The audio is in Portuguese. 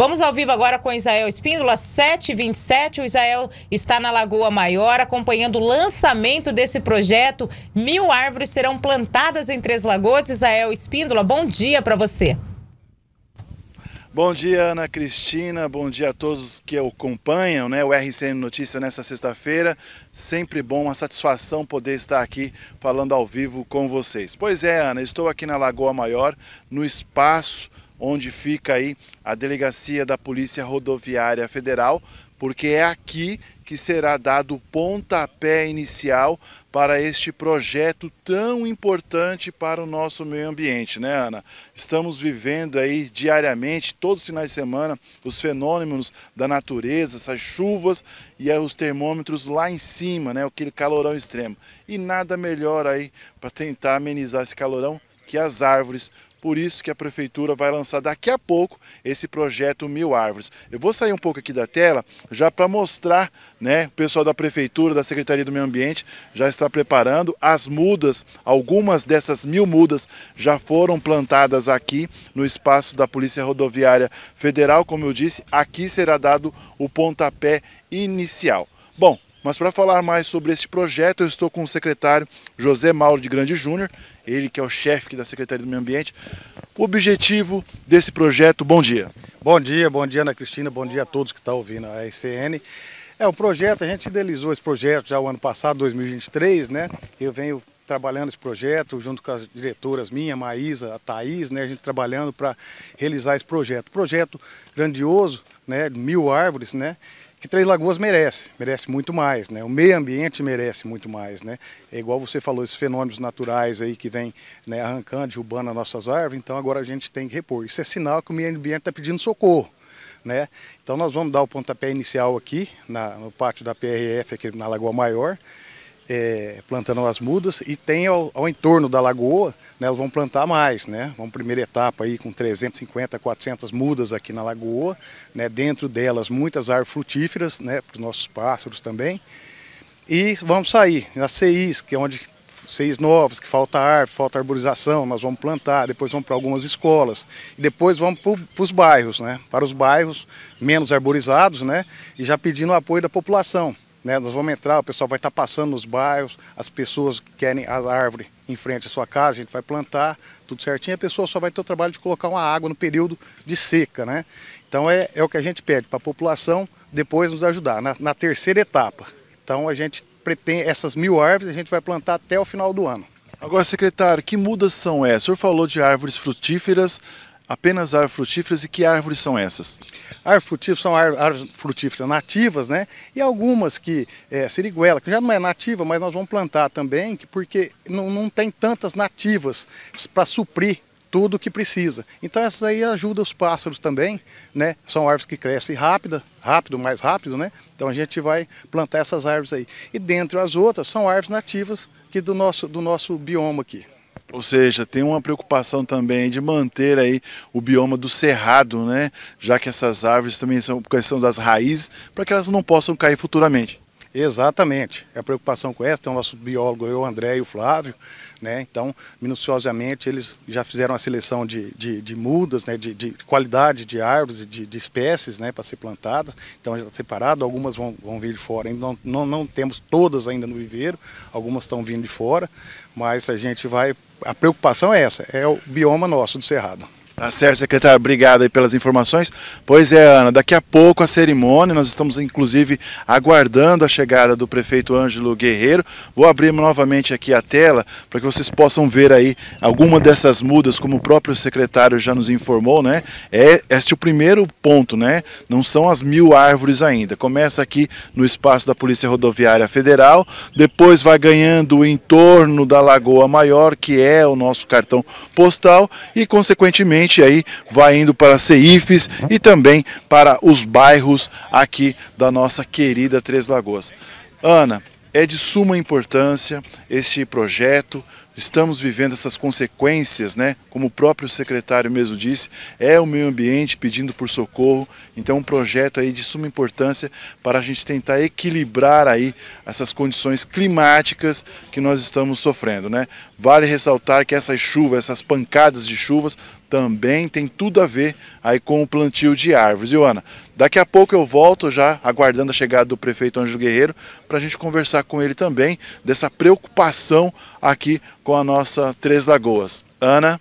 Vamos ao vivo agora com Isael Espíndola, 727. O Isael está na Lagoa Maior acompanhando o lançamento desse projeto. Mil árvores serão plantadas em Três Lagoas. Isael Espíndola, bom dia para você. Bom dia, Ana Cristina. Bom dia a todos que acompanham né, o RCN Notícia nessa sexta-feira. Sempre bom, uma satisfação poder estar aqui falando ao vivo com vocês. Pois é, Ana, estou aqui na Lagoa Maior, no espaço onde fica aí a delegacia da Polícia Rodoviária Federal, porque é aqui que será dado o pontapé inicial para este projeto tão importante para o nosso meio ambiente, né, Ana? Estamos vivendo aí diariamente, todos os finais de semana, os fenômenos da natureza, essas chuvas e os termômetros lá em cima, né, aquele calorão extremo. E nada melhor aí para tentar amenizar esse calorão que as árvores, por isso que a prefeitura vai lançar daqui a pouco esse projeto Mil Árvores. Eu vou sair um pouco aqui da tela já para mostrar, né? O pessoal da prefeitura, da Secretaria do Meio Ambiente já está preparando as mudas. Algumas dessas mil mudas já foram plantadas aqui no espaço da Polícia Rodoviária Federal. Como eu disse, aqui será dado o pontapé inicial. Bom, mas para falar mais sobre este projeto, eu estou com o secretário José Mauro de Grande Júnior, ele que é o chefe da Secretaria do Meio Ambiente. O objetivo desse projeto, bom dia. Bom dia, bom dia Ana Cristina, bom dia a todos que estão tá ouvindo a SCN. É, o projeto, a gente idealizou esse projeto já o ano passado, 2023, né? Eu venho trabalhando esse projeto junto com as diretoras minha, a Maísa, a Thaís, né? A gente trabalhando para realizar esse projeto. Projeto grandioso, né, mil árvores, né, que Três Lagoas merece, merece muito mais, né? O meio ambiente merece muito mais, né? É igual você falou, esses fenômenos naturais aí que vem né, arrancando, derrubando as nossas árvores, então agora a gente tem que repor. Isso é sinal que o meio ambiente está pedindo socorro, né? Então nós vamos dar o pontapé inicial aqui na, no pátio da PRF, aqui na Lagoa Maior, é, plantando as mudas e tem ao, ao entorno da lagoa, né, elas vão plantar mais, né? Vamos primeira etapa aí com 350, 400 mudas aqui na lagoa, né? Dentro delas muitas árvores frutíferas, né? Para os nossos pássaros também. E vamos sair nas CIs, que é onde seis novos, que falta árvore, falta arborização, nós vamos plantar, depois vamos para algumas escolas, e depois vamos para os bairros, né? Para os bairros menos arborizados, né? E já pedindo o apoio da população. Né, nós vamos entrar, o pessoal vai estar passando nos bairros, as pessoas querem a árvore em frente à sua casa, a gente vai plantar, tudo certinho, a pessoa só vai ter o trabalho de colocar uma água no período de seca. Né? Então é, é o que a gente pede para a população depois nos ajudar, na, na terceira etapa. Então a gente pretende, essas mil árvores a gente vai plantar até o final do ano. Agora, secretário, que mudas são essas? O senhor falou de árvores frutíferas, apenas árvores frutíferas e que árvores são essas? Árvores frutíferas são árvores frutíferas nativas, né? E algumas que, é, siriguela, que já não é nativa, mas nós vamos plantar também, porque não, não tem tantas nativas para suprir tudo o que precisa. Então essas aí ajudam os pássaros também, né? São árvores que crescem rápida, rápido, mais rápido, né? Então a gente vai plantar essas árvores aí. E dentre as outras são árvores nativas que do nosso do nosso bioma aqui. Ou seja, tem uma preocupação também de manter aí o bioma do cerrado, né? Já que essas árvores também são questão das raízes, para que elas não possam cair futuramente. Exatamente. É a preocupação com essa, tem o nosso biólogo, eu, o André e o Flávio, né? Então, minuciosamente, eles já fizeram a seleção de, de, de mudas, né? de, de, qualidade de árvores, de, de espécies né? para ser plantadas. Então, já está separado, algumas vão, vão vir de fora. Ainda não, não, não temos todas ainda no viveiro, algumas estão vindo de fora, mas a gente vai a preocupação é essa, é o bioma nosso do Cerrado. Tá certo, secretário, obrigado aí pelas informações. Pois é, Ana, daqui a pouco a cerimônia, nós estamos inclusive aguardando a chegada do prefeito Ângelo Guerreiro. Vou abrir novamente aqui a tela para que vocês possam ver aí alguma dessas mudas, como o próprio secretário já nos informou, né? É este é o primeiro ponto, né? Não são as mil árvores ainda. Começa aqui no espaço da Polícia Rodoviária Federal, depois vai ganhando o entorno da Lagoa Maior, que é o nosso cartão postal, e consequentemente gente aí vai indo para Ceifes e também para os bairros aqui da nossa querida Três Lagoas. Ana, é de suma importância este projeto. Estamos vivendo essas consequências, né? Como o próprio secretário mesmo disse, é o meio ambiente pedindo por socorro. Então, um projeto aí de suma importância para a gente tentar equilibrar aí essas condições climáticas que nós estamos sofrendo, né? Vale ressaltar que essas chuvas, essas pancadas de chuvas, também tem tudo a ver aí com o plantio de árvores. Iona, daqui a pouco eu volto já aguardando a chegada do prefeito Ângelo Guerreiro para a gente conversar com ele também dessa preocupação aqui com a nossa Três Lagoas. Ana?